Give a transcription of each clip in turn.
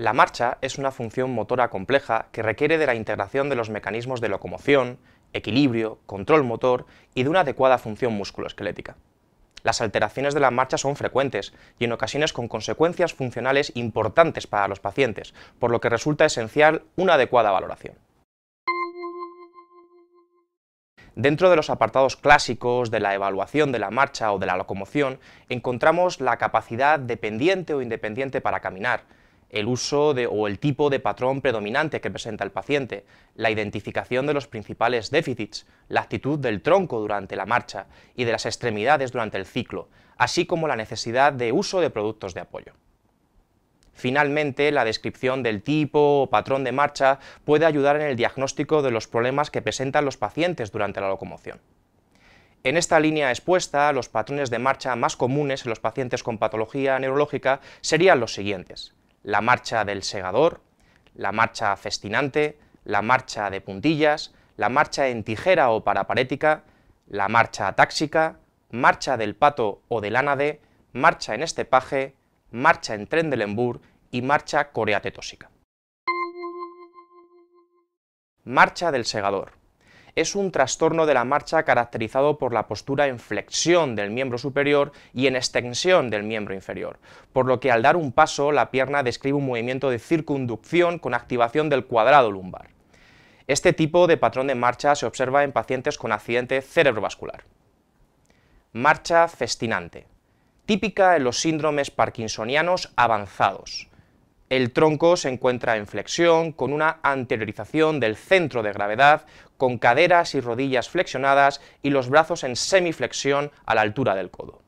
La marcha es una función motora compleja que requiere de la integración de los mecanismos de locomoción, equilibrio, control motor y de una adecuada función musculoesquelética. Las alteraciones de la marcha son frecuentes y en ocasiones con consecuencias funcionales importantes para los pacientes, por lo que resulta esencial una adecuada valoración. Dentro de los apartados clásicos de la evaluación de la marcha o de la locomoción, encontramos la capacidad dependiente o independiente para caminar, el uso o el tipo de patrón predominante que presenta el paciente, la identificación de los principales déficits, la actitud del tronco durante la marcha y de las extremidades durante el ciclo, así como la necesidad de uso de productos de apoyo. Finalmente, la descripción del tipo o patrón de marcha puede ayudar en el diagnóstico de los problemas que presentan los pacientes durante la locomoción. En esta línea expuesta, los patrones de marcha más comunes en los pacientes con patología neurológica serían los siguientes la marcha del segador, la marcha festinante, la marcha de puntillas, la marcha en tijera o paraparética, la marcha táxica, marcha del pato o del ánade, marcha en estepaje, marcha en tren del embur y marcha coreatetósica. Marcha del segador es un trastorno de la marcha caracterizado por la postura en flexión del miembro superior y en extensión del miembro inferior, por lo que al dar un paso la pierna describe un movimiento de circunducción con activación del cuadrado lumbar. Este tipo de patrón de marcha se observa en pacientes con accidente cerebrovascular. Marcha festinante, típica en los síndromes parkinsonianos avanzados el tronco se encuentra en flexión, con una anteriorización del centro de gravedad, con caderas y rodillas flexionadas y los brazos en semiflexión a la altura del codo.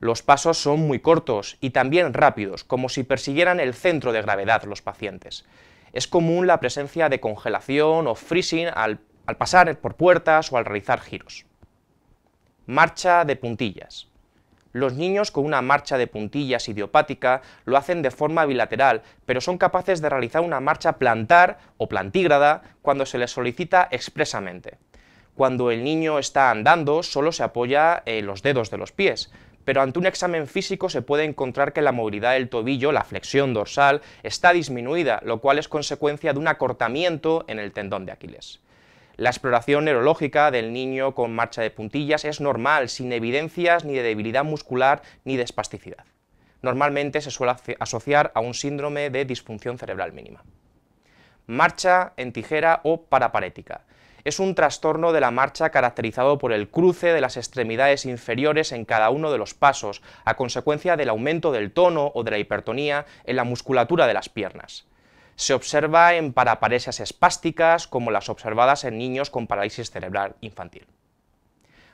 Los pasos son muy cortos y también rápidos, como si persiguieran el centro de gravedad los pacientes. Es común la presencia de congelación o freezing al, pasar por puertas o al realizar giros. Marcha de puntillas. Los niños con una marcha de puntillas idiopática lo hacen de forma bilateral, pero son capaces de realizar una marcha plantar o plantígrada cuando se les solicita expresamente. Cuando el niño está andando, solo se apoya en eh, los dedos de los pies, pero ante un examen físico se puede encontrar que la movilidad del tobillo, la flexión dorsal, está disminuida, lo cual es consecuencia de un acortamiento en el tendón de Aquiles. La exploración neurológica del niño con marcha de puntillas es normal, sin evidencias ni de debilidad muscular ni de espasticidad. Normalmente se suele asociar a un síndrome de disfunción cerebral mínima. Marcha en tijera o paraparética. Es un trastorno de la marcha caracterizado por el cruce de las extremidades inferiores en cada uno de los pasos, a consecuencia del aumento del tono o de la hipertonía en la musculatura de las piernas. Se observa en paraparesias espásticas, como las observadas en niños con parálisis cerebral infantil.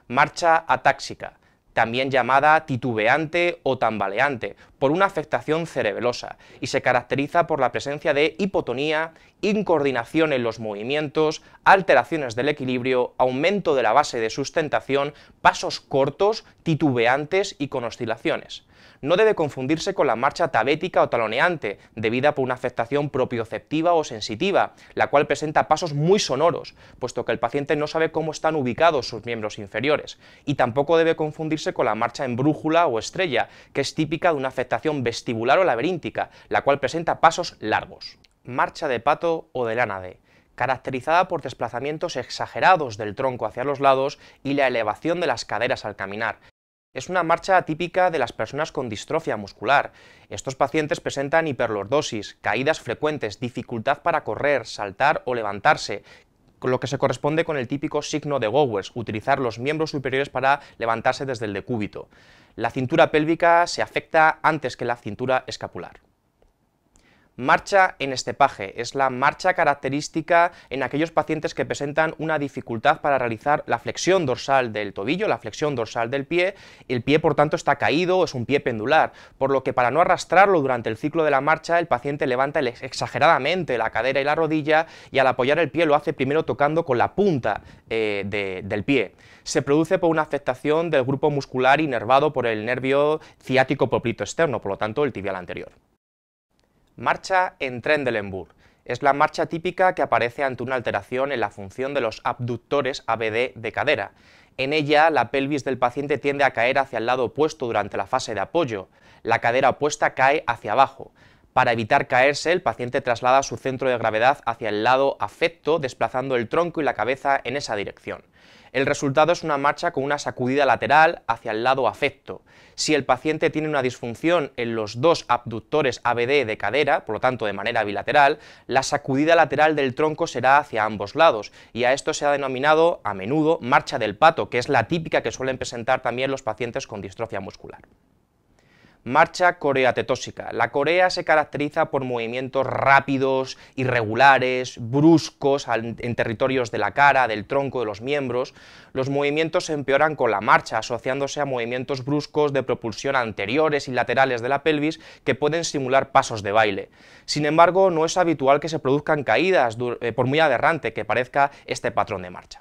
Marcha atáxica, también llamada titubeante o tambaleante, por una afectación cerebelosa y se caracteriza por la presencia de hipotonía, incoordinación en los movimientos, alteraciones del equilibrio, aumento de la base de sustentación, pasos cortos, titubeantes y con oscilaciones. No debe confundirse con la marcha tabética o taloneante, debida por una afectación propioceptiva o sensitiva, la cual presenta pasos muy sonoros, puesto que el paciente no sabe cómo están ubicados sus miembros inferiores, y tampoco debe confundirse con la marcha en brújula o estrella, que es típica de una afectación vestibular o laberíntica, la cual presenta pasos largos. Marcha de pato o de lánade, caracterizada por desplazamientos exagerados del tronco hacia los lados y la elevación de las caderas al caminar. Es una marcha típica de las personas con distrofia muscular. Estos pacientes presentan hiperlordosis, caídas frecuentes, dificultad para correr, saltar o levantarse, lo que se corresponde con el típico signo de Gowers, utilizar los miembros superiores para levantarse desde el decúbito. La cintura pélvica se afecta antes que la cintura escapular. Marcha en estepaje es la marcha característica en aquellos pacientes que presentan una dificultad para realizar la flexión dorsal del tobillo, la flexión dorsal del pie. El pie, por tanto, está caído, es un pie pendular, por lo que para no arrastrarlo durante el ciclo de la marcha, el paciente levanta exageradamente la cadera y la rodilla y al apoyar el pie lo hace primero tocando con la punta eh, del pie. Se produce por una afectación del grupo muscular inervado por el nervio ciático poplito externo, por lo tanto, el tibial anterior. Marcha en Trendelenburg. Es la marcha típica que aparece ante una alteración en la función de los abductores ABD de cadera. En ella, la pelvis del paciente tiende a caer hacia el lado opuesto durante la fase de apoyo. La cadera opuesta cae hacia abajo. Para evitar caerse, el paciente traslada su centro de gravedad hacia el lado afecto, desplazando el tronco y la cabeza en esa dirección. El resultado es una marcha con una sacudida lateral hacia el lado afecto. Si el paciente tiene una disfunción en los dos abductores ABD de cadera, por lo tanto de manera bilateral, la sacudida lateral del tronco será hacia ambos lados y a esto se ha denominado a menudo marcha del pato, que es la típica que suelen presentar también los pacientes con distrofia muscular. Marcha coreatetósica. La corea se caracteriza por movimientos rápidos, irregulares, bruscos en territorios de la cara, del tronco, de los miembros. Los movimientos se empeoran con la marcha, asociándose a movimientos bruscos de propulsión anteriores y laterales de la pelvis que pueden simular pasos de baile. Sin embargo, no es habitual que se produzcan caídas, eh, por muy aberrante que parezca este patrón de marcha.